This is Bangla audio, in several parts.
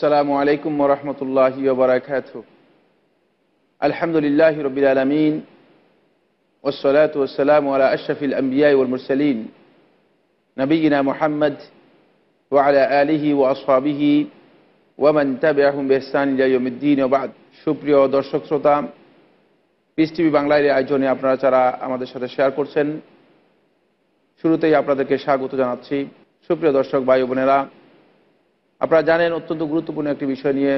আসসালামু আলাইকুম রহমতুল্লাহ বারাকাত আলহামদুলিল্লাহ রবিল আলমিন ওসলাত ওসালাম আলা আশরফিল আম্বিয়াই নবীনা মোহাম্মদ ওয়ালা আলিহি ও আসহাবিহি ওয়ামান তাবিআহুম বিহসানিল্লাহমিদ্দিন ওবাদ সুপ্রিয় দর্শক শ্রোতা পিস টিভি বাংলার আয়োজনে আপনারা যারা আমাদের সাথে শেয়ার করছেন শুরুতেই আপনাদেরকে স্বাগত জানাচ্ছি সুপ্রিয় দর্শক ভাই বোনেরা আপনারা জানেন অত্যন্ত গুরুত্বপূর্ণ একটি বিষয় নিয়ে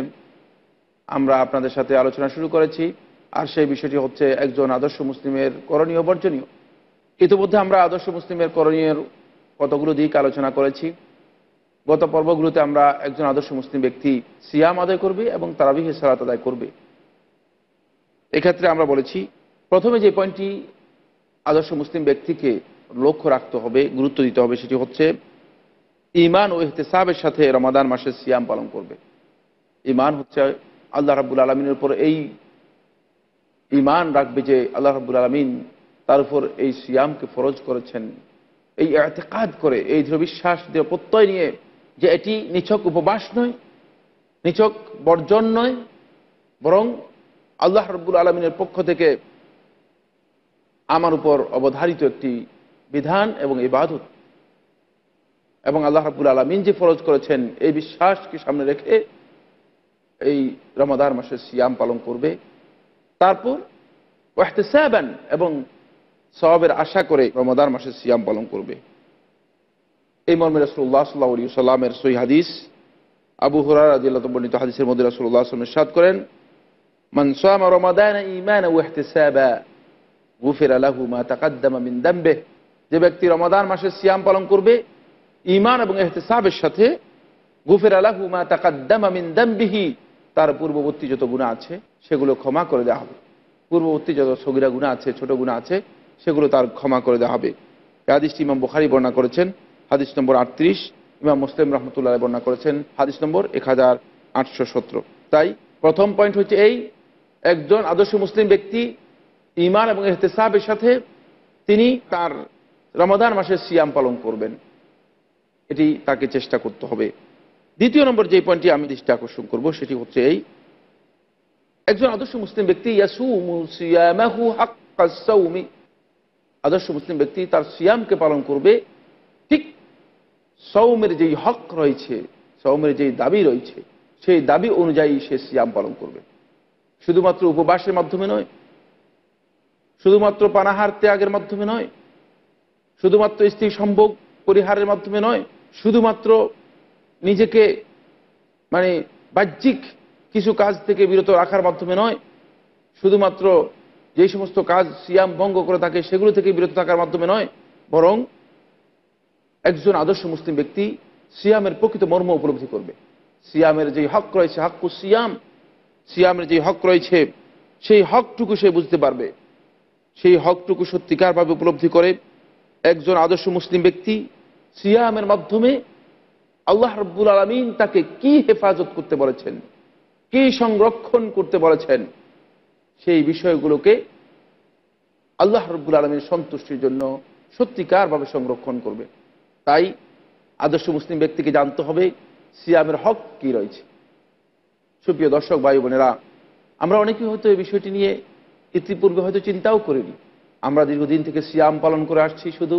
আমরা আপনাদের সাথে আলোচনা শুরু করেছি আর সেই বিষয়টি হচ্ছে একজন আদর্শ মুসলিমের করণীয় বর্জনীয় ইতিমধ্যে আমরা আদর্শ মুসলিমের করণীয়ের কতগুলো দিক আলোচনা করেছি গত পর্বগুলোতে আমরা একজন আদর্শ মুসলিম ব্যক্তি সিয়াম আদায় করবে এবং তারাবিহ সালাত আদায় করবে এক্ষেত্রে আমরা বলেছি প্রথমে যে পয়েন্টটি আদর্শ মুসলিম ব্যক্তিকে লক্ষ্য রাখতে হবে গুরুত্ব দিতে হবে সেটি হচ্ছে ইমান ও এহতেসাবের সাথে রমাদান মাসে সিয়াম পালন করবে ইমান হচ্ছে আল্লাহ রাবুল আলমিনের উপর এই ইমান রাখবে যে আল্লাহ রাবুল আলমিন তার উপর এই সিয়ামকে ফরজ করেছেন এই এতেকাদ করে এই দৃঢ় বিশ্বাস দিয়ে প্রত্যয় নিয়ে যে এটি নিছক উপবাস নয় নিছক বর্জন নয় বরং আল্লাহ রব্বুল আলমিনের পক্ষ থেকে আমার উপর অবধারিত একটি বিধান এবং ইবাদত এবং আল্লাহ রাবুল আলমিন যে ফরজ করেছেন এই বিশ্বাসকে সামনে রেখে এই রমাদার মাসের সিয়াম পালন করবে তারপর ওয়াহতে সাহবেন এবং সবাবের আশা করে রমাদার মাসের সিয়াম পালন করবে এই মর্মে রসুল্লাহ সাল্লাহ সাল্লামের সই হাদিস আবু হুরার আদিল্লাত বর্ণিত হাদিসের মধ্যে রসুল্লাহ আসলাম সাদ করেন মনসামা রমাদান ইমান ওয়াহতে সাহবা গুফের আলাহু মা তাকাদ্দামা মিন দাম্বে যে ব্যক্তি রমাদান মাসের সিয়াম পালন করবে ইমান এবং এহতেসাবের সাথে গুফের আলাহুমা তাকাদ্দামা মিনদাম্বিহি তার পূর্ববর্তী যত গুণা আছে সেগুলো ক্ষমা করে দেওয়া হবে পূর্ববর্তী যত সগিরা গুণা আছে ছোট গুণা আছে সেগুলো তার ক্ষমা করে দেওয়া হবে হাদিসটি ইমাম বুখারি বর্ণনা করেছেন হাদিস নম্বর আটত্রিশ ইমাম মুসলিম রহমতুল্লাহ বর্ণনা করেছেন হাদিস নম্বর এক হাজার আটশো সতেরো তাই প্রথম পয়েন্ট হচ্ছে এই একজন আদর্শ মুসলিম ব্যক্তি ইমান এবং এহতেসাবের সাথে তিনি তার রমাদান মাসের সিয়াম পালন করবেন এটি তাকে চেষ্টা করতে হবে দ্বিতীয় নম্বর যে পয়েন্টটি আমি দৃষ্টি আকর্ষণ করব সেটি হচ্ছে এই একজন আদর্শ মুসলিম ব্যক্তি আদর্শ মুসলিম ব্যক্তি তার সিয়ামকে পালন করবে ঠিক সৌমের যেই হক রয়েছে সৌমের যেই দাবি রয়েছে সেই দাবি অনুযায়ী সে সিয়াম পালন করবে শুধুমাত্র উপবাসের মাধ্যমে নয় শুধুমাত্র পানাহার ত্যাগের মাধ্যমে নয় শুধুমাত্র স্ত্রী সম্ভোগ পরিহারের মাধ্যমে নয় শুধুমাত্র নিজেকে মানে বাহ্যিক কিছু কাজ থেকে বিরত রাখার মাধ্যমে নয় শুধুমাত্র যে সমস্ত কাজ সিয়াম ভঙ্গ করে থাকে সেগুলো থেকে বিরত থাকার মাধ্যমে নয় বরং একজন আদর্শ মুসলিম ব্যক্তি সিয়ামের প্রকৃত মর্ম উপলব্ধি করবে সিয়ামের যে হক রয়েছে হাক্কু সিয়াম সিয়ামের যে হক রয়েছে সেই হকটুকু সে বুঝতে পারবে সেই হকটুকু সত্যিকারভাবে উপলব্ধি করে একজন আদর্শ মুসলিম ব্যক্তি সিয়ামের মাধ্যমে আল্লাহ রব্বুল আলমিন তাকে কি হেফাজত করতে বলেছেন কি সংরক্ষণ করতে বলেছেন সেই বিষয়গুলোকে আল্লাহ রব্বুল আলমীর সন্তুষ্টির জন্য সত্যিকারভাবে সংরক্ষণ করবে তাই আদর্শ মুসলিম ব্যক্তিকে জানতে হবে সিয়ামের হক কি রয়েছে সুপ্রিয় দর্শক ভাই বোনেরা আমরা অনেকেই হয়তো এই বিষয়টি নিয়ে ইতিপূর্বে হয়তো চিন্তাও করিনি আমরা দীর্ঘদিন থেকে সিয়াম পালন করে আসছি শুধু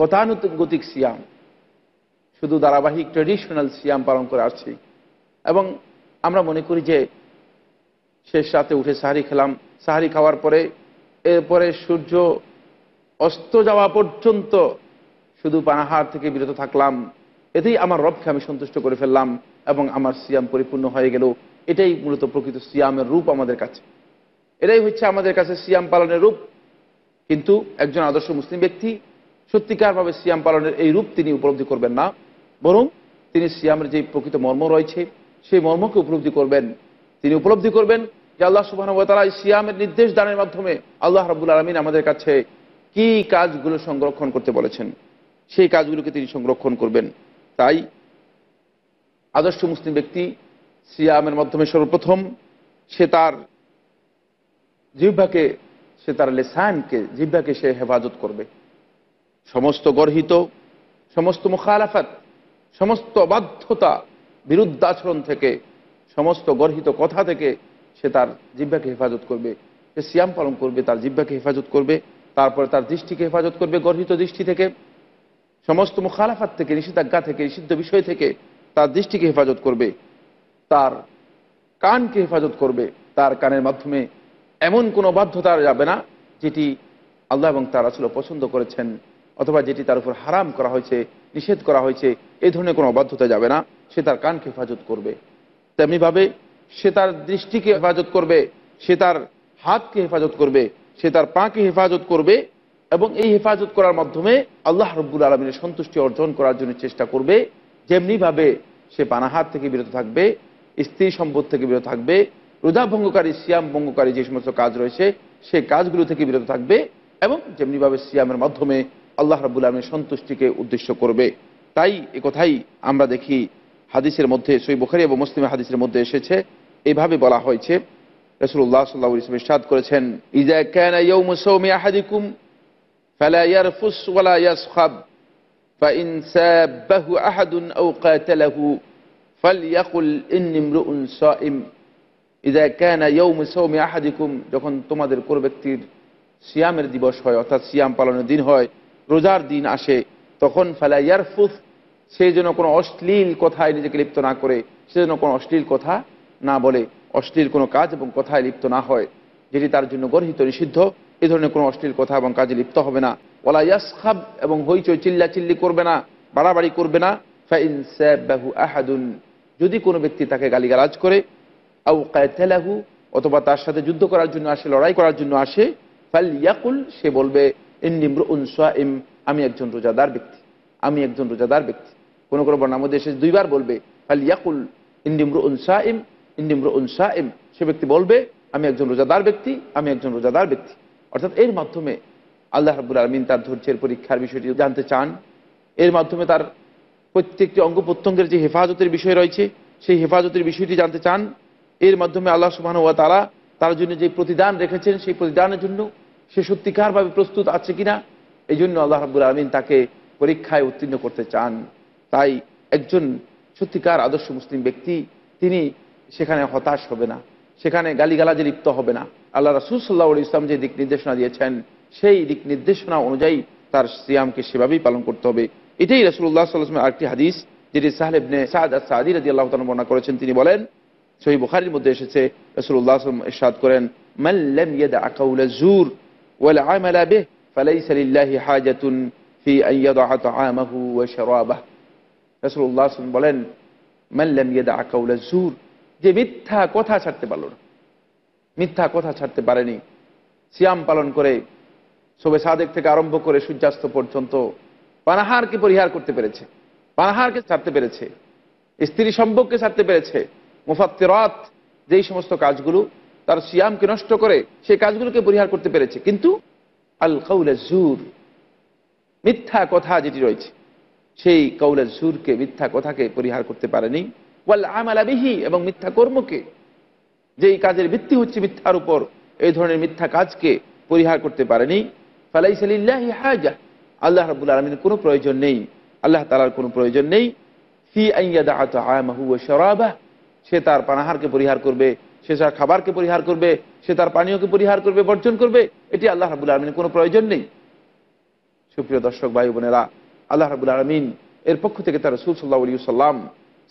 গতানুগতিক সিয়াম শুধু ধারাবাহিক ট্রেডিশনাল সিয়াম পালন করে আসছি এবং আমরা মনে করি যে শেষ রাতে উঠে সাহারি খেলাম সাহারি খাওয়ার পরে এরপরে সূর্য অস্ত যাওয়া পর্যন্ত শুধু পানাহার থেকে বিরত থাকলাম এতেই আমার রবকে আমি সন্তুষ্ট করে ফেললাম এবং আমার সিয়াম পরিপূর্ণ হয়ে গেল এটাই মূলত প্রকৃত সিয়ামের রূপ আমাদের কাছে এটাই হচ্ছে আমাদের কাছে সিয়াম পালনের রূপ কিন্তু একজন আদর্শ মুসলিম ব্যক্তি সত্যিকারভাবে সিয়াম পালনের এই রূপ তিনি উপলব্ধি করবেন না বরং তিনি সিয়ামের যে প্রকৃত মর্ম রয়েছে সেই মর্মকে উপলব্ধি করবেন তিনি উপলব্ধি করবেন যে আল্লাহ সুবাহানুতালা সিয়ামের নির্দেশ দানের মাধ্যমে আল্লাহ রাবুল আলমিন আমাদের কাছে কি কাজগুলো সংরক্ষণ করতে বলেছেন সেই কাজগুলোকে তিনি সংরক্ষণ করবেন তাই আদর্শ মুসলিম ব্যক্তি সিয়ামের মাধ্যমে সর্বপ্রথম সে তার জিহ্বাকে সে তার লেসায়নকে জিহ্বাকে সে হেফাজত করবে সমস্ত গর্হিত সমস্ত মুখালাফাত সমস্ত অবাধ্যতা বিরুদ্ধাচরণ থেকে সমস্ত গর্হিত কথা থেকে সে তার জিব্বাকে হেফাজত করবে সে সিয়াম পালন করবে তার জিব্বাকে হেফাজত করবে তারপরে তার দৃষ্টিকে হেফাজত করবে গর্হিত দৃষ্টি থেকে সমস্ত মুখালাফাত থেকে নিষেধাজ্ঞা থেকে নিষিদ্ধ বিষয় থেকে তার দৃষ্টিকে হেফাজত করবে তার কানকে হেফাজত করবে তার কানের মাধ্যমে এমন কোনো বাধ্যতা যাবে না যেটি আল্লাহ এবং তার আসলে পছন্দ করেছেন অথবা যেটি তার উপর হারাম করা হয়েছে নিষেধ করা হয়েছে এই ধরনের কোনো অবাধ্যতা যাবে না সে তার কানকে হেফাজত করবে তেমনিভাবে সে তার দৃষ্টিকে হেফাজত করবে সে তার হাতকে হেফাজত করবে সে তার পাকে হেফাজত করবে এবং এই হেফাজত করার মাধ্যমে আল্লাহ রব্বুল আলমিনের সন্তুষ্টি অর্জন করার জন্য চেষ্টা করবে যেমনিভাবে সে পানাহার থেকে বিরত থাকবে স্ত্রী সম্পদ থেকে বিরত থাকবে রোজা ভঙ্গকারী সিয়াম ভঙ্গকারী যে সমস্ত কাজ রয়েছে সে কাজগুলো থেকে বিরত থাকবে এবং যেমনিভাবে সিয়ামের মাধ্যমে আল্লাহ রাবুল আলমীর সন্তুষ্টিকে উদ্দেশ্য করবে তাই এ কথাই আমরা দেখি হাদিসের মধ্যে সই বুখারি এবং মুসলিমের হাদিসের মধ্যে এসেছে এভাবে বলা হয়েছে রসুল্লাহ সাল্লাহ ইসলাম ইসাদ করেছেন যখন তোমাদের কোনো ব্যক্তির সিয়ামের দিবস হয় অর্থাৎ সিয়াম পালনের দিন হয় রোজার দিন আসে তখন ফালাইয়ারফুস সে যেন কোনো অশ্লীল কথায় নিজেকে লিপ্ত না করে সে যেন কোনো অশ্লীল কথা না বলে অশ্লীল কোনো কাজ এবং কথায় লিপ্ত না হয় যেটি তার জন্য গর্হিত নিষিদ্ধ এ ধরনের কোনো অশ্লীল কথা এবং কাজে লিপ্ত হবে না ওলা খাব এবং হইচই চিল্লা চিল্লি করবে না বাড়াবাড়ি করবে না ফাইন সাহু আহাদুন যদি কোনো ব্যক্তি তাকে গালিগালাজ করে আউ কায়তেলাহু অথবা তার সাথে যুদ্ধ করার জন্য আসে লড়াই করার জন্য আসে ফাল ইয়াকুল সে বলবে ইন্নিম্র উনসা ইম আমি একজন রোজাদার ব্যক্তি আমি একজন রোজাদার ব্যক্তি কোনো কোনো বর্ণার এসে দুইবার বলবে ফাল ইয়াকুল ইন্দিম্র উনসা ইম ইন্দিম্র উনসা ইম সে ব্যক্তি বলবে আমি একজন রোজাদার ব্যক্তি আমি একজন রোজাদার ব্যক্তি অর্থাৎ এর মাধ্যমে আল্লাহ হাবুল আলমিন তার ধৈর্যের পরীক্ষার বিষয়টি জানতে চান এর মাধ্যমে তার প্রত্যেকটি অঙ্গ প্রত্যঙ্গের যে হেফাজতের বিষয় রয়েছে সেই হেফাজতের বিষয়টি জানতে চান এর মাধ্যমে আল্লাহ সুবাহ ওয়া তারা তার জন্য যে প্রতিদান রেখেছেন সেই প্রতিদানের জন্য সে সত্যিকারভাবে প্রস্তুত আছে কিনা এই জন্য আল্লাহ রাবুল আলমিন তাকে পরীক্ষায় উত্তীর্ণ করতে চান তাই একজন সত্যিকার আদর্শ মুসলিম ব্যক্তি তিনি সেখানে হতাশ হবে না সেখানে গালিগালাজে লিপ্ত হবে না আল্লাহ রাসুল সাল্লাহ ইসলাম যে দিক নির্দেশনা দিয়েছেন সেই দিক নির্দেশনা অনুযায়ী তার সিয়ামকে সেভাবেই পালন করতে হবে এটাই রাসুল্লাহ সাল্লাহামের আরেকটি হাদিস যেটি সাহেবনে সাদ সাদি রাজি আল্লাহ তালা বর্ণনা করেছেন তিনি বলেন সহি বোখারির মধ্যে এসেছে রসুল্লাহ আসলাম এরশাদ করেন মাল্লাম ইয়েদ আকাউলা জুর বলেন যে মিথ্যা কথা ছাড়তে পারল না মিথ্যা কথা ছাড়তে পারেনি সিয়াম পালন করে সবে সাদেক থেকে আরম্ভ করে সূর্যাস্ত পর্যন্ত পানাহারকে পরিহার করতে পেরেছে পানাহারকে ছাড়তে পেরেছে স্ত্রী সম্পর্কে ছাড়তে পেরেছে মুফাত্তেরাত যেই সমস্ত কাজগুলো তার সিয়ামকে নষ্ট করে সে কাজগুলোকে পরিহার করতে পেরেছে কিন্তু আল কৌলা জুর মিথ্যা কথা যেটি রয়েছে সেই কৌলা জুরকে মিথ্যা কথাকে পরিহার করতে পারেনি ওয়াল আমালাবিহি এবং মিথ্যা কর্মকে যেই কাজের ভিত্তি হচ্ছে মিথ্যার উপর এই ধরনের মিথ্যা কাজকে পরিহার করতে পারেনি ফালাই সালিল্লাহি হাজা আল্লাহ রাবুল আলমিনের কোনো প্রয়োজন নেই আল্লাহ তালার কোনো প্রয়োজন নেই সে তার পানাহারকে পরিহার করবে সে তার খাবারকে পরিহার করবে সে তার পানীয়কে পরিহার করবে বর্জন করবে এটি আল্লাহ রাবুল আলমিনের কোনো প্রয়োজন নেই সুপ্রিয় দর্শক ভাই বোনেরা আল্লাহ রাবুল আলমিন এর পক্ষ থেকে তার রসুল সাল্লাহ আলী সাল্লাম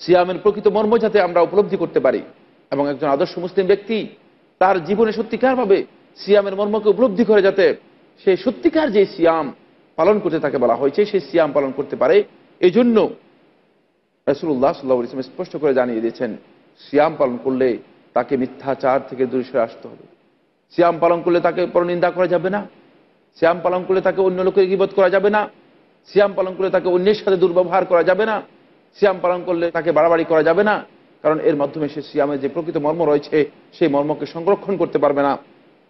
সিয়ামের প্রকৃত মর্ম যাতে আমরা উপলব্ধি করতে পারি এবং একজন আদর্শ মুসলিম ব্যক্তি তার জীবনে সত্যিকারভাবে সিয়ামের মর্মকে উপলব্ধি করে যাতে সে সত্যিকার যে সিয়াম পালন করতে তাকে বলা হয়েছে সে সিয়াম পালন করতে পারে এই জন্য রসুল্লাহ সাল্লাহ ইসলাম স্পষ্ট করে জানিয়ে দিয়েছেন সিয়াম পালন করলে তাকে মিথ্যাচার থেকে দূরে সরে আসতে হবে শ্যাম পালন করলে তাকে পরনিন্দা করা যাবে না শ্যাম পালন করলে তাকে অন্য লোকের গিবত করা যাবে না শ্যাম পালন করলে তাকে অন্যের সাথে দুর্ব্যবহার করা যাবে না শ্যাম পালন করলে তাকে বাড়াবাড়ি করা যাবে না কারণ এর মাধ্যমে সে শ্যামের যে প্রকৃত মর্ম রয়েছে সেই মর্মকে সংরক্ষণ করতে পারবে না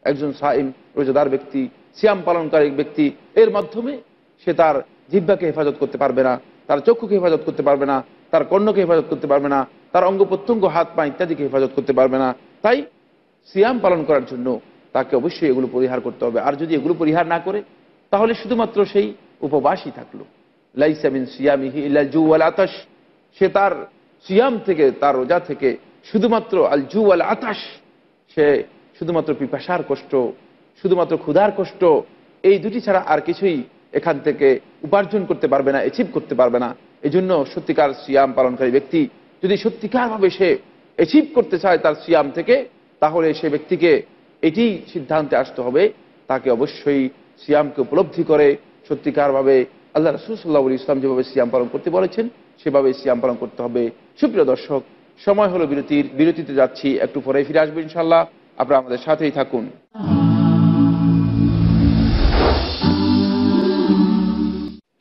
একজন সাইম রোজাদার ব্যক্তি শ্যাম পালনকারী ব্যক্তি এর মাধ্যমে সে তার জিব্বাকে হেফাজত করতে পারবে না তার চক্ষুকে হেফাজত করতে পারবে না তার কর্ণকে হেফাজত করতে পারবে না তার অঙ্গ প্রত্যঙ্গ হাত পা ইত্যাদিকে হেফাজত করতে পারবে না তাই সিয়াম পালন করার জন্য তাকে অবশ্যই এগুলো পরিহার করতে হবে আর যদি এগুলো পরিহার না করে তাহলে শুধুমাত্র সেই উপবাসই থাকল লাইসামিন সিয়ামিহি আল আতাস সে তার সিয়াম থেকে তার রোজা থেকে শুধুমাত্র আল জু আল আতাস সে শুধুমাত্র পিপাসার কষ্ট শুধুমাত্র ক্ষুধার কষ্ট এই দুটি ছাড়া আর কিছুই এখান থেকে উপার্জন করতে পারবে না অ্যাচিভ করতে পারবে না এই জন্য সত্যিকার সিয়াম পালনকারী ব্যক্তি যদি সত্যিকারভাবে সে অ্যাচিভ করতে চায় তার সিয়াম থেকে তাহলে সে ব্যক্তিকে এটি সিদ্ধান্তে আসতে হবে তাকে অবশ্যই সিয়ামকে উপলব্ধি করে সত্যিকারভাবে আল্লাহ রসুল সাল্লা ইসলাম যেভাবে সিয়াম পালন করতে বলেছেন সেভাবে সিয়াম পালন করতে হবে সুপ্রিয় দর্শক সময় হলো বিরতির বিরতিতে যাচ্ছি একটু পরে ফিরে আসবো ইনশাল্লাহ আপনারা আমাদের সাথেই থাকুন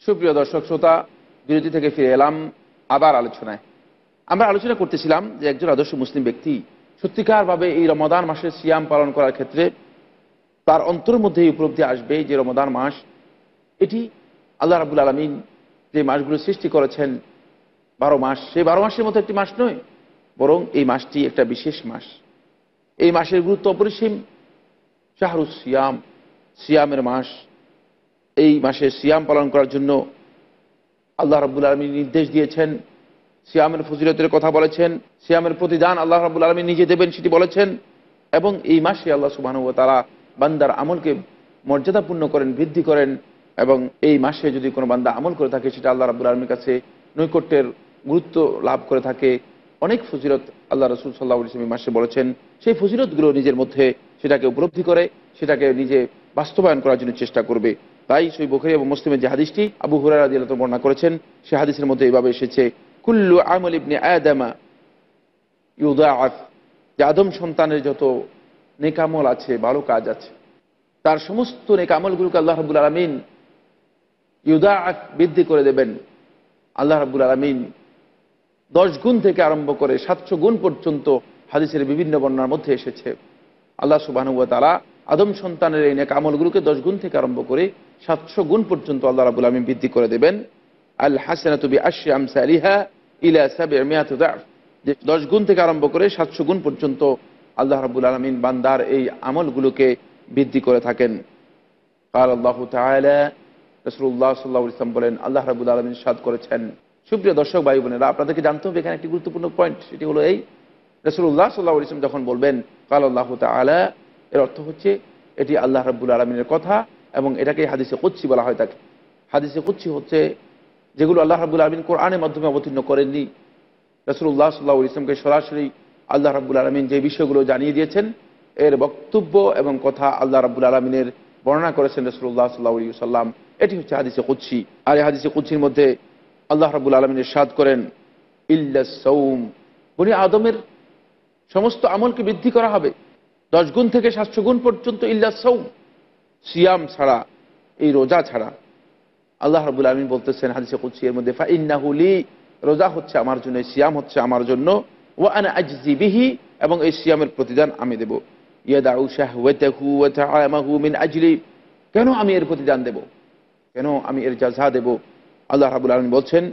সুপ্রিয় দর্শক শ্রোতা বিরতি থেকে ফিরে এলাম আবার আলোচনায় আমরা আলোচনা করতেছিলাম যে একজন আদর্শ মুসলিম ব্যক্তি সত্যিকারভাবে এই রমদান মাসের সিয়াম পালন করার ক্ষেত্রে তার অন্তর মধ্যে এই উপলব্ধি আসবে যে রমদান মাস এটি আল্লাহ রাবুল আলমিন যে মাসগুলো সৃষ্টি করেছেন বারো মাস সেই বারো মাসের মতো একটি মাস নয় বরং এই মাসটি একটা বিশেষ মাস এই মাসের গুরুত্ব অপরিসীম শাহরুখ সিয়াম সিয়ামের মাস এই মাসে সিয়াম পালন করার জন্য আল্লাহ রব্বুল আলমী নির্দেশ দিয়েছেন সিয়ামের ফজিলতের কথা বলেছেন সিয়ামের প্রতিদান আল্লাহ রব্বুল আলমী নিজে দেবেন সেটি বলেছেন এবং এই মাসে আল্লাহ সুবাহানুব তারা বান্দার আমলকে মর্যাদাপূর্ণ করেন বৃদ্ধি করেন এবং এই মাসে যদি কোনো বান্দা আমল করে থাকে সেটা আল্লাহ রাবুল আলমীর কাছে নৈকট্যের গুরুত্ব লাভ করে থাকে অনেক ফজিলত আল্লাহ রসুল সাল্লাহ ইসলামী মাসে বলেছেন সেই ফজিলতগুলো নিজের মধ্যে সেটাকে উপলব্ধি করে সেটাকে নিজে বাস্তবায়ন করার জন্য চেষ্টা করবে তাই সেই বখরি এবং মুসলিমের যে হাদিসটি আবু হুরার আদি আলাদা বর্ণনা করেছেন সে হাদিসের মধ্যে এইভাবে এসেছে কুল্লু আমল ইবনে আদামা ইউদাফ যে আদম সন্তানের যত নেকামল আছে ভালো কাজ আছে তার সমস্ত নেকামলগুলোকে আল্লাহ রাবুল আলমিন ইউদা বৃদ্ধি করে দেবেন আল্লাহ রাবুল আলমিন দশ গুণ থেকে আরম্ভ করে সাতশো গুণ পর্যন্ত হাদিসের বিভিন্ন বর্ণার মধ্যে এসেছে আল্লাহ সুবাহানুয়া তারা আদম সন্তানের এই নেক আমলগুলোকে দশ গুণ থেকে আরম্ভ করে সাতশো গুণ পর্যন্ত আল্লাহ রাবুল আলমী বৃদ্ধি করে দেবেন আল হাসানাতুবি আশি আমসালিহা ইলা সাবের মেয়াতুদার যে দশ গুণ থেকে আরম্ভ করে সাতশো গুণ পর্যন্ত আল্লাহ রাবুল আলমিন বান্দার এই আমলগুলোকে বৃদ্ধি করে থাকেন কাল আল্লাহ তালা রসুল্লাহ সাল্লাহ ইসলাম বলেন আল্লাহ রাবুল আলমিন সাদ করেছেন সুপ্রিয় দর্শক ভাই বোনেরা আপনাদেরকে জানতে হবে এখানে একটি গুরুত্বপূর্ণ পয়েন্ট সেটি হলো এই রসুল্লাহ সাল্লাহ ইসলাম যখন বলবেন কাল আল্লাহ তালা এর অর্থ হচ্ছে এটি আল্লাহ রাব্বুল আলমিনের কথা এবং এটাকে হাদিসে কুচ্ছি বলা হয় তাকে হাদিসে কুচ্ছি হচ্ছে যেগুলো আল্লাহ রাবুল আলমিন কোরআনের মাধ্যমে অবতীর্ণ করেননি রসুল্লাহ সাল্লাহ ইসলামকে সরাসরি আল্লাহ রাবুল আলমিন যে বিষয়গুলো জানিয়ে দিয়েছেন এর বক্তব্য এবং কথা আল্লাহ রাবুল আলমিনের বর্ণনা করেছেন রসুল্লাহ সাল্লাহ সাল্লাম এটি হচ্ছে হাদিসে কুচ্ছি আর এই হাদিসে কুচ্ছির মধ্যে আল্লাহ রাবুল আলমিনের সাদ করেন ইল্লা সৌম বনি আদমের সমস্ত আমলকে বৃদ্ধি করা হবে দশ গুণ থেকে সাতশো গুণ পর্যন্ত ইল্লা সৌ সিয়াম ছাড়া এই রোজা ছাড়া আল্লাহ রবুল আলমিন বলতেছেন হাদিসে কুচি এর মধ্যে ফাইনাহুলি রোজা হচ্ছে আমার জন্য সিয়াম হচ্ছে আমার জন্য ও আন আজিবিহি এবং এই সিয়ামের প্রতিদান আমি দেব ইয়াদাউ শাহু আজলি কেন আমি এর প্রতিদান দেব কেন আমি এর জাজা দেব আল্লাহ রাবুল আলমিন বলছেন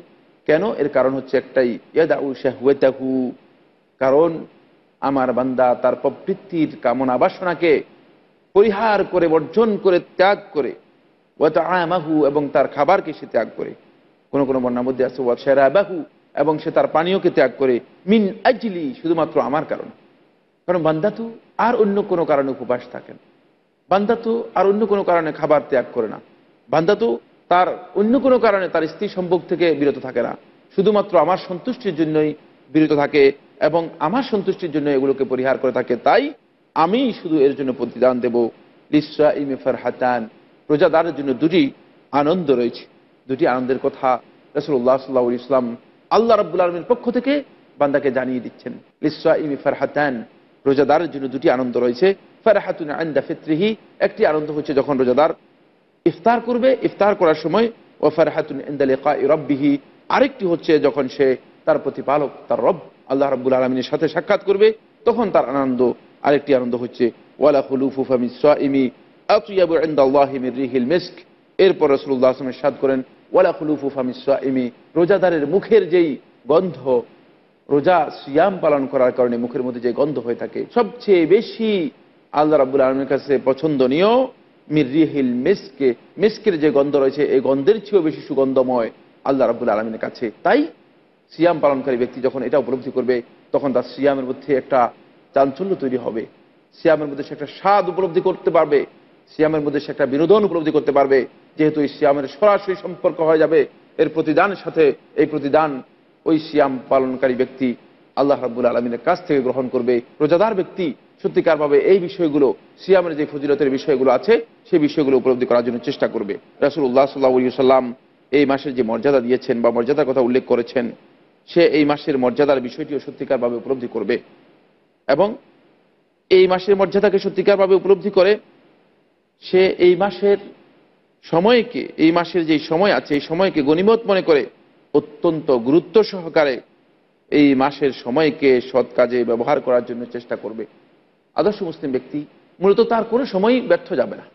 কেন এর কারণ হচ্ছে একটাই ইয়াদাউ শাহু কারণ আমার বান্দা তার প্রবৃত্তির কামনা বাসনাকে পরিহার করে বর্জন করে ত্যাগ করে ওয়াতাহু এবং তার খাবারকে সে ত্যাগ করে কোনো কোনো বন্যার মধ্যে আছে ওয়াবাহু এবং সে তার পানীয়কে ত্যাগ করে মিন আজলি শুধুমাত্র আমার কারণ কারণ বান্দা তো আর অন্য কোনো কারণে উপবাস না বান্দা তো আর অন্য কোনো কারণে খাবার ত্যাগ করে না বান্দা তো তার অন্য কোনো কারণে তার স্ত্রী সম্ভোগ থেকে বিরত থাকে না শুধুমাত্র আমার সন্তুষ্টির জন্যই বিরত থাকে এবং আমার সন্তুষ্টির জন্য এগুলোকে পরিহার করে থাকে তাই আমি শুধু এর জন্য প্রতিদান দেব লিসরা ইমেফার হাতান প্রজাদারের জন্য দুটি আনন্দ রয়েছে দুটি আনন্দের কথা রসুল্লাহ সাল্লাহ ইসলাম আল্লাহ রব্বুল আলমের পক্ষ থেকে বান্দাকে জানিয়ে দিচ্ছেন লিসরা ইমেফার হাতান রোজাদারের জন্য দুটি আনন্দ রয়েছে ফেরাহাতুন আন্দা ফিত্রিহি একটি আনন্দ হচ্ছে যখন রোজাদার ইফতার করবে ইফতার করার সময় ও ফারহাতুন ইন্দালেকা রব্বিহি আরেকটি হচ্ছে যখন সে তার প্রতিপালক তার রব আল্লাহ রাবুল আলমিনের সাথে সাক্ষাৎ করবে তখন তার আনন্দ আরেকটি আনন্দ হচ্ছে ওয়ালা হুলুফুফামি মিস্ক এরপর রসুল্লাহ আসলামের সাদ করেন ওয়ালা হুলুফুফামি সাইমি রোজাদারের মুখের যেই গন্ধ রোজা সিয়াম পালন করার কারণে মুখের মধ্যে যে গন্ধ হয়ে থাকে সবচেয়ে বেশি আল্লাহ রাবুল আলমের কাছে পছন্দনীয় মিরিহিল মিসকে মিসকের যে গন্ধ রয়েছে এই গন্ধের চেয়েও বেশি সুগন্ধময় আল্লাহ রাবুল আলমিনের কাছে তাই সিয়াম পালনকারী ব্যক্তি যখন এটা উপলব্ধি করবে তখন তার সিয়ামের মধ্যে একটা চাঞ্চল্য তৈরি হবে সিয়ামের মধ্যে সে একটা স্বাদ উপলব্ধি করতে পারবে সিয়ামের মধ্যে সে একটা বিনোদন উপলব্ধি করতে পারবে যেহেতু এই সিয়ামের সরাসরি সম্পর্ক হয়ে যাবে এর প্রতিদানের সাথে এই প্রতিদান ওই সিয়াম পালনকারী ব্যক্তি আল্লাহ রাবুল আলমিনের কাছ থেকে গ্রহণ করবে রোজাদার ব্যক্তি সত্যিকারভাবে এই বিষয়গুলো সিয়ামের যে ফজিলতের বিষয়গুলো আছে সেই বিষয়গুলো উপলব্ধি করার জন্য চেষ্টা করবে রাসুল উল্লাহ সাল্লাহ সাল্লাম এই মাসের যে মর্যাদা দিয়েছেন বা মর্যাদার কথা উল্লেখ করেছেন সে এই মাসের মর্যাদার বিষয়টিও সত্যিকারভাবে উপলব্ধি করবে এবং এই মাসের মর্যাদাকে সত্যিকারভাবে উপলব্ধি করে সে এই মাসের সময়কে এই মাসের যে সময় আছে এই সময়কে গণিমত মনে করে অত্যন্ত গুরুত্ব সহকারে এই মাসের সময়কে সৎ কাজে ব্যবহার করার জন্য চেষ্টা করবে আদর্শ মুসলিম ব্যক্তি মূলত তার কোনো সময়ই ব্যর্থ যাবে না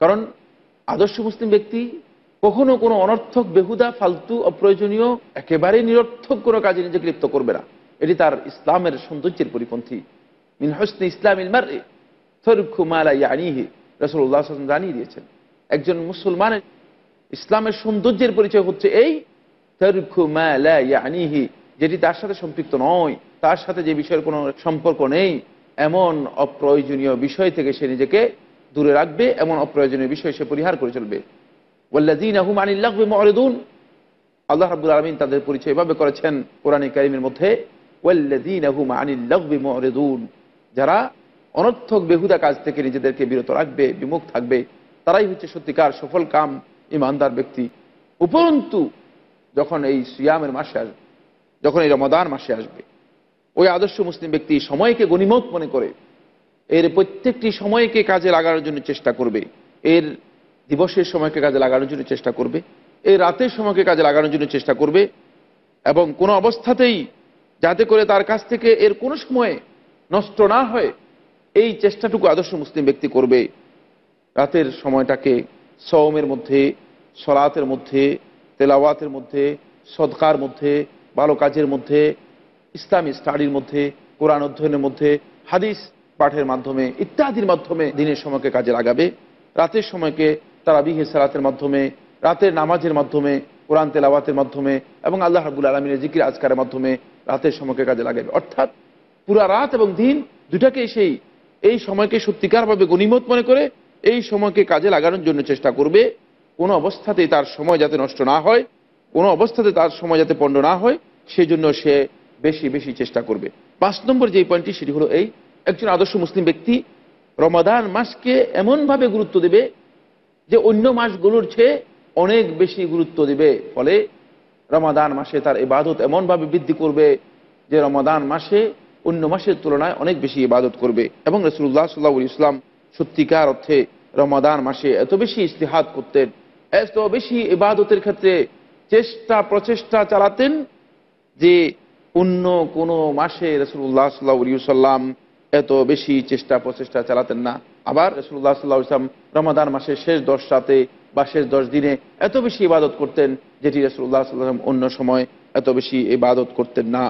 কারণ আদর্শ মুসলিম ব্যক্তি কখনো কোনো অনর্থক বেহুদা ফালতু অপ্রয়োজনীয় একেবারে নিরর্থক কোনো কাজে নিজেকে লিপ্ত করবে না এটি তার ইসলামের সৌন্দর্যের পরিপন্থী মিন হসনে ইসলাম ইলমার থরুক্ষু মালা ইয়ানিহি রসুল্লাহ জানিয়ে দিয়েছেন একজন মুসলমানের ইসলামের সৌন্দর্যের পরিচয় হচ্ছে এই থরুক্ষু মালা ইয়ানিহি যেটি তার সাথে সম্পৃক্ত নয় তার সাথে যে বিষয়ের কোনো সম্পর্ক নেই এমন অপ্রয়োজনীয় বিষয় থেকে সে নিজেকে দূরে রাখবে এমন অপ্রয়োজনীয় বিষয় সে পরিহার করে চলবে আল্লাহ রাবুল আলমিন তাদের পরিচয় এভাবে করেছেন কোরআন কারিমের মধ্যে যারা অনর্থক বেহুদা কাজ থেকে নিজেদেরকে বিরত রাখবে বিমুখ থাকবে তারাই হচ্ছে সত্যিকার সফল কাম ইমানদার ব্যক্তি উপরন্তু যখন এই সিয়ামের মাসে আসবে যখন এই রমাদান মাসে আসবে ওই আদর্শ মুসলিম ব্যক্তি সময়কে গণিমত মনে করে এর প্রত্যেকটি সময়কে কাজে লাগানোর জন্য চেষ্টা করবে এর দিবসের সময়কে কাজে লাগানোর জন্য চেষ্টা করবে এই রাতের সময়কে কাজে লাগানোর জন্য চেষ্টা করবে এবং কোনো অবস্থাতেই যাতে করে তার কাছ থেকে এর কোনো সময়ে নষ্ট না হয় এই চেষ্টাটুকু আদর্শ মুসলিম ব্যক্তি করবে রাতের সময়টাকে সওমের মধ্যে সলাতের মধ্যে তেলাওয়াতের মধ্যে সদকার মধ্যে ভালো কাজের মধ্যে ইসলামী স্টাডির মধ্যে কোরআন অধ্যয়নের মধ্যে হাদিস পাঠের মাধ্যমে ইত্যাদির মাধ্যমে দিনের সময়কে কাজে লাগাবে রাতের সময়কে তারা বিহে সালাতের মাধ্যমে রাতের নামাজের মাধ্যমে কোরআন তেলাওয়াতের মাধ্যমে এবং আল্লাহ রাবুল আলমিনের জিকির আজকারের মাধ্যমে রাতের সময়কে কাজে লাগাবে অর্থাৎ পুরা রাত এবং দিন দুটাকে সেই এই সময়কে সত্যিকারভাবে গণিমত মনে করে এই সময়কে কাজে লাগানোর জন্য চেষ্টা করবে কোনো অবস্থাতেই তার সময় যাতে নষ্ট না হয় কোনো অবস্থাতে তার সময় যাতে পণ্ড না হয় সেই জন্য সে বেশি বেশি চেষ্টা করবে পাঁচ নম্বর যে পয়েন্টটি সেটি হলো এই একজন আদর্শ মুসলিম ব্যক্তি রমাদান মাসকে এমনভাবে গুরুত্ব দেবে যে অন্য মাসগুলোর চেয়ে অনেক বেশি গুরুত্ব দিবে ফলে রমাদান মাসে তার ইবাদত এমনভাবে বৃদ্ধি করবে যে রমাদান মাসে অন্য মাসের তুলনায় অনেক বেশি ইবাদত করবে এবং রসুল্লাহ সাল্লা ইসলাম সত্যিকার অর্থে রমাদান মাসে এত বেশি ইস্তেহাত করতেন এত বেশি ইবাদতের ক্ষেত্রে চেষ্টা প্রচেষ্টা চালাতেন যে অন্য কোনো মাসে রসুল্লাহ সাল্লাহ সাল্লাম এত বেশি চেষ্টা প্রচেষ্টা চালাতেন না আবার রসুল্লাহ সাল্লাহ ইসলাম রমাদান মাসের শেষ দশ রাতে বা শেষ দশ দিনে এত বেশি ইবাদত করতেন যেটি রসুল্লাহ সাল্লাম অন্য সময় এত বেশি ইবাদত করতেন না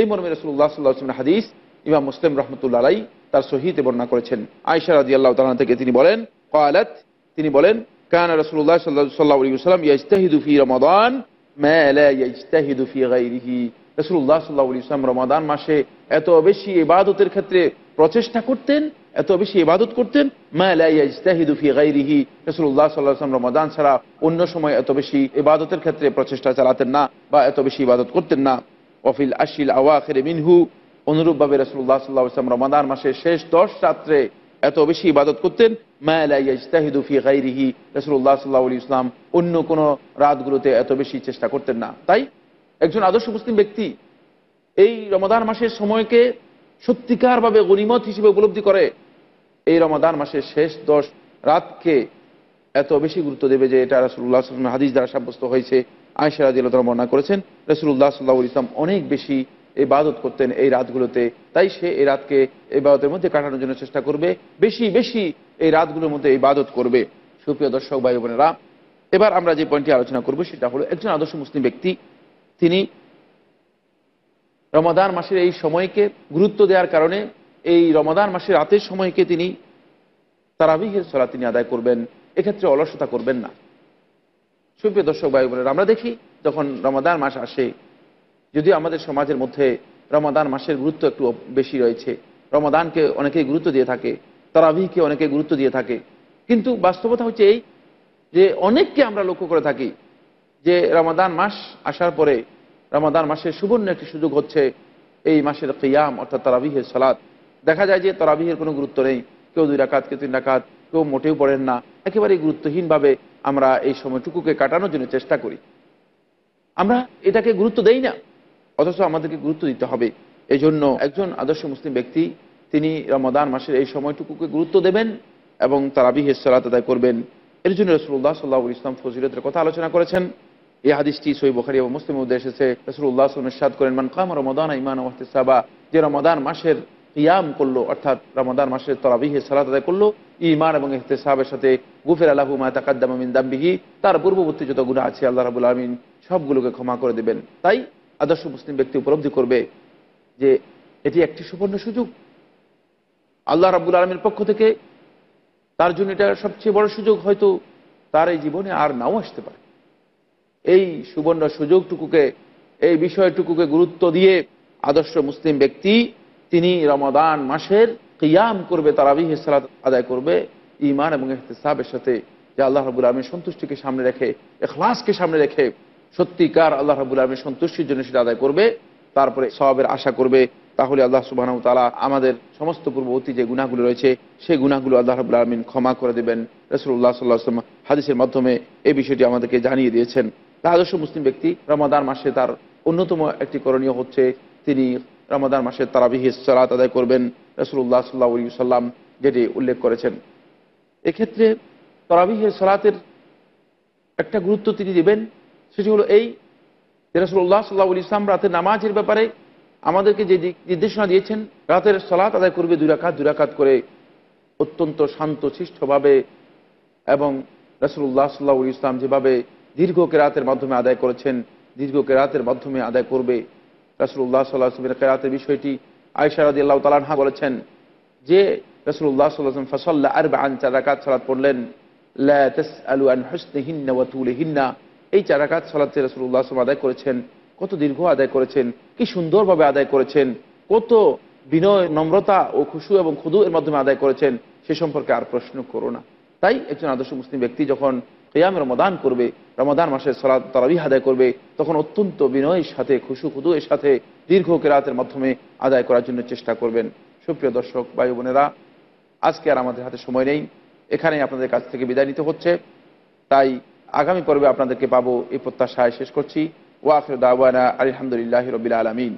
এই মর্মে রসুল্লাহ সাল্লাহ আসলামের হাদিস ইমাম মুসলিম রহমতুল্লাহ আলাই তার সহিতে বর্ণনা করেছেন আয়সার আদি আল্লাহ তালা থেকে তিনি বলেন কয়ালাত তিনি বলেন কান রসুল্লাহ সাল্লাহ সাল্লাম ইয়াজতাহিদুফি রমাদান রসুল্লাহ সাল্লাহ ইসলাম রমাদান মাসে এত বেশি ইবাদতের ক্ষেত্রে প্রচেষ্টা করতেন এত বেশি ইবাদত করতেন মাহিদুফি রসুল্লাহ সাল্লাহাম রমাদান ছাড়া অন্য সময় এত বেশি ইবাদতের ক্ষেত্রে প্রচেষ্টা চালাতেন না বা এত বেশি ইবাদত করতেন না অফিল আশিল আওয়াখের মিনহু অনুরূপভাবে রসুল্লাহ সাল্লাহ আসলাম রমাদান মাসের শেষ দশ রাত্রে এত বেশি ইবাদত করতেন মায়ালাইয়াজতাহিদুফি গাইরিহি রসুল্লাহ সাল্লাহ আলী ইসলাম অন্য কোনো রাতগুলোতে এত বেশি চেষ্টা করতেন না তাই একজন আদর্শ মুসলিম ব্যক্তি এই রমাদান মাসের সময়কে সত্যিকারভাবে গণিমত হিসেবে উপলব্ধি করে এই রমাদান মাসের শেষ দশ রাতকে এত বেশি গুরুত্ব দেবে যে এটা রসুল্লাহ আসলামের হাদিস দ্বারা সাব্যস্ত হয়েছে রাজি আল্লাহ বর্ণনা করেছেন রসুল্লাহ সাল্লাহ ইসলাম অনেক বেশি বাদত করতেন এই রাতগুলোতে তাই সে এই রাতকে এই বাদতের মধ্যে কাটানোর জন্য চেষ্টা করবে বেশি বেশি এই রাতগুলোর মধ্যে বাদত করবে সুপ্রিয় দর্শক ভাই বোনেরা এবার আমরা যে পয়েন্টটি আলোচনা করবো সেটা হলো একজন আদর্শ মুসলিম ব্যক্তি তিনি রমাদান মাসের এই সময়কে গুরুত্ব দেওয়ার কারণে এই রমাদান মাসের রাতের সময়কে তিনি তারাবিহের সলা তিনি আদায় করবেন এক্ষেত্রে অলসতা করবেন না সুপ্রিয় দর্শক ভাই বোনের আমরা দেখি যখন রমাদান মাস আসে যদিও আমাদের সমাজের মধ্যে রমাদান মাসের গুরুত্ব একটু বেশি রয়েছে রমাদানকে অনেকেই গুরুত্ব দিয়ে থাকে তারাবিহকে অনেকে গুরুত্ব দিয়ে থাকে কিন্তু বাস্তবতা হচ্ছে এই যে অনেককে আমরা লক্ষ্য করে থাকি যে রমাদান মাস আসার পরে রমাদান মাসের সুবর্ণ একটি সুযোগ হচ্ছে এই মাসের কিয়াম অর্থাৎ তারাবিহের সালাদ দেখা যায় যে তারাবিহের কোনো গুরুত্ব নেই কেউ দুই রাকাত কেউ তিন রাকাত কেউ মোটেও পড়েন না একেবারেই গুরুত্বহীনভাবে আমরা এই সময়টুকুকে কাটানোর জন্য চেষ্টা করি আমরা এটাকে গুরুত্ব দেই না অথচ আমাদেরকে গুরুত্ব দিতে হবে এই জন্য একজন আদর্শ মুসলিম ব্যক্তি তিনি রমাদান মাসের এই সময়টুকুকে গুরুত্ব দেবেন এবং তারাবিহের সালাত আদায় করবেন এর জন্য রসুল্লাহ সাল্লাহ ইসলাম ফজিলতের কথা আলোচনা করেছেন এই হাদিসটি সই বখারি এবং মুসলিম উদ্দে এসেছে রসুল্লাহ সাদ করেন মান কাম রমদান ইমান সাবা যে রমদান মাসের ইয়াম করলো অর্থাৎ রমদান মাসের তরাবিহে সালাত আদায় করলো ইমান এবং ইহতেসাবের সাথে গুফের আল্লাহ মা তাকাদ্দামিন দাম্বিহি তার পূর্ববর্তী যত গুণা আছে আল্লাহ রাবুল আলমিন সবগুলোকে ক্ষমা করে দেবেন তাই আদর্শ মুসলিম ব্যক্তি উপলব্ধি করবে যে এটি একটি সুবর্ণ সুযোগ আল্লাহ রাবুল আলমীর পক্ষ থেকে তার জন্য এটা সবচেয়ে বড় সুযোগ হয়তো তার এই জীবনে আর নাও আসতে পারে এই সুবর্ণ সুযোগটুকুকে এই বিষয়টুকুকে গুরুত্ব দিয়ে আদর্শ মুসলিম ব্যক্তি তিনি রমাদান মাসের কিয়াম করবে তারাবি সালাত আদায় করবে ইমান এবং এহতেসাবের সাথে যে আল্লাহ রবুল আলমীর সন্তুষ্টিকে সামনে রেখে এখলাসকে সামনে রেখে সত্যিকার আল্লাহ রবুল আলমীর সন্তুষ্টির জন্য সেটা আদায় করবে তারপরে সবাবের আশা করবে তাহলে আল্লাহ সুবাহ তালা আমাদের সমস্ত পূর্ববর্তী যে গুণাগুলো রয়েছে সেই গুণাগুলো আল্লাহ রবুল আলমিন ক্ষমা করে দেবেন রসুল্লাহ সাল্লাহ হাদিসের মাধ্যমে এই বিষয়টি আমাদেরকে জানিয়ে দিয়েছেন আদর্শ মুসলিম ব্যক্তি রমাদান মাসে তার অন্যতম একটি করণীয় হচ্ছে তিনি রমাদান মাসে তারাবিহ সালাত আদায় করবেন রসুল্লাহ সাল্লা উলিয় সাল্লাম যেটি উল্লেখ করেছেন এক্ষেত্রে তরাবিহ সালাতের একটা গুরুত্ব তিনি দেবেন সেটি হলো এই রসুল্লাহ সাল্লা আলী ইসলাম রাতের নামাজের ব্যাপারে আমাদেরকে যে নির্দেশনা দিয়েছেন রাতের সলাত আদায় করবে দুরাকাত দুরাকাত করে অত্যন্ত শান্ত শিষ্টভাবে এবং রসুল্লাহ সাল্লাহ ইসলাম যেভাবে দীর্ঘ কেরাতের মাধ্যমে আদায় করেছেন দীর্ঘ কেরাতের মাধ্যমে আদায় করবে রসুল্লাহ সাল্লাহমের কেরাতের বিষয়টি আয়সা রাজি আল্লাহ তালানহা বলেছেন যে রসুল্লাহ সাল্লাহম ফসল্লা আর বা আন চারাকাত সালাত পড়লেন আলু আন হসনেহিন্না হিন্না এই চারাকাত সালাতে রসুল্লাহ আসলাম আদায় করেছেন কত দীর্ঘ আদায় করেছেন কি সুন্দরভাবে আদায় করেছেন কত বিনয় নম্রতা ও খুশু এবং ক্ষুদু এর মাধ্যমে আদায় করেছেন সে সম্পর্কে আর প্রশ্ন করো না তাই একজন আদর্শ মুসলিম ব্যক্তি যখন কেয়াম রমদান করবে রমদান মাসে সালাদ তারাবি আদায় করবে তখন অত্যন্ত বিনয়ের সাথে খুশু খুদুয়ের সাথে দীর্ঘ কেরাতের মাধ্যমে আদায় করার জন্য চেষ্টা করবেন সুপ্রিয় দর্শক বায়ু বোনেরা আজকে আর আমাদের হাতে সময় নেই এখানে আপনাদের কাছ থেকে বিদায় নিতে হচ্ছে তাই আগামী পর্বে আপনাদেরকে পাবো এই প্রত্যাশায় শেষ করছি ওয়াফের দাওয়ানা আলহামদুলিল্লাহ রবিল আলমিন